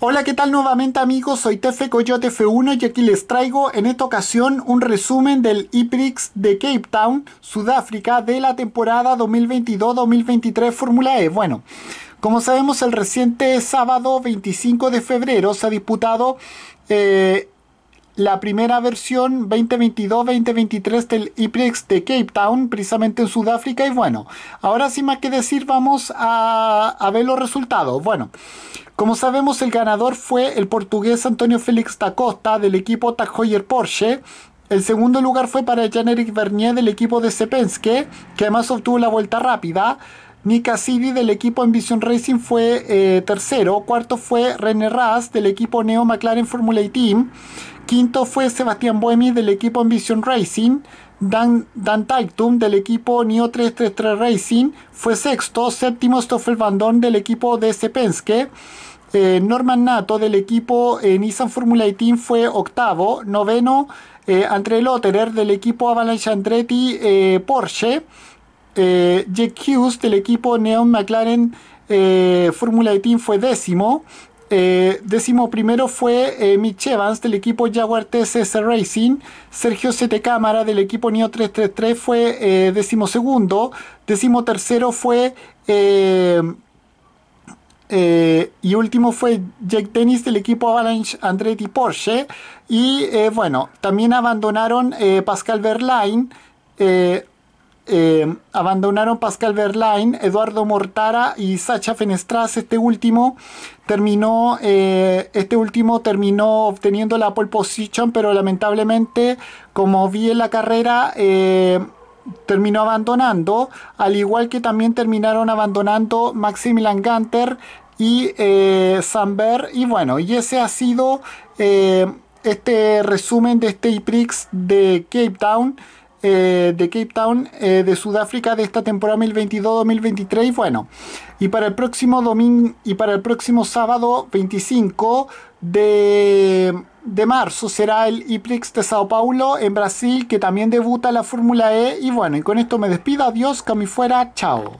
Hola, ¿qué tal nuevamente amigos? Soy Tefe Coyote F1 y aquí les traigo en esta ocasión un resumen del IPRIX de Cape Town, Sudáfrica, de la temporada 2022-2023 Fórmula E. Bueno, como sabemos el reciente sábado 25 de febrero se ha disputado... Eh, la primera versión 2022-2023 del IPREX de Cape Town, precisamente en Sudáfrica. Y bueno, ahora sin más que decir, vamos a, ver los resultados. Bueno, como sabemos, el ganador fue el portugués Antonio Félix da Costa del equipo Tag Heuer Porsche. El segundo lugar fue para jan éric Vernier del equipo de Sepenske, que además obtuvo la vuelta rápida. Nika Sidi del equipo Ambition Racing fue eh, tercero, cuarto fue René Ras del equipo Neo McLaren Formula e Team, quinto fue Sebastián Boemi del equipo Ambition Racing, Dan, Dan del equipo Neo 333 Racing fue sexto, séptimo Stoffel Bandón del equipo DS Penske, eh, Norman Nato del equipo eh, Nissan Formula e Team fue octavo, noveno André Lotterer del equipo Avalanche Andretti Porsche, eh, Jake Hughes del equipo Neon McLaren eh, Fórmula de Team fue décimo. Eh, décimo primero fue eh, Mitch Evans del equipo Jaguar TCS Racing. Sergio Sete Cámara del equipo Neo 333 fue décimo segundo. Décimo tercero fue. y último fue Jack Dennis del equipo Avalanche Andretti Porsche. Y bueno, también abandonaron Pascal Verlaine, eh, abandonaron Pascal Verlaine, Eduardo Mortara y Sacha Fenestras. Este último terminó, eh, este último terminó obteniendo la pole position, pero lamentablemente, como vi en la carrera, eh, terminó abandonando, al igual que también terminaron abandonando Maximilian Gunter y Samber. Y bueno, y ese ha sido este resumen de este IPRIX de Cape Town. Eh, de Cape Town eh, de Sudáfrica de esta temporada 2022-2023. Bueno, y para el próximo domingo y para el próximo sábado 25 de, de marzo será el IPRIX de Sao Paulo en Brasil que también debuta la Fórmula E. Y bueno, y con esto me despido. Adiós, que fuera. Chao.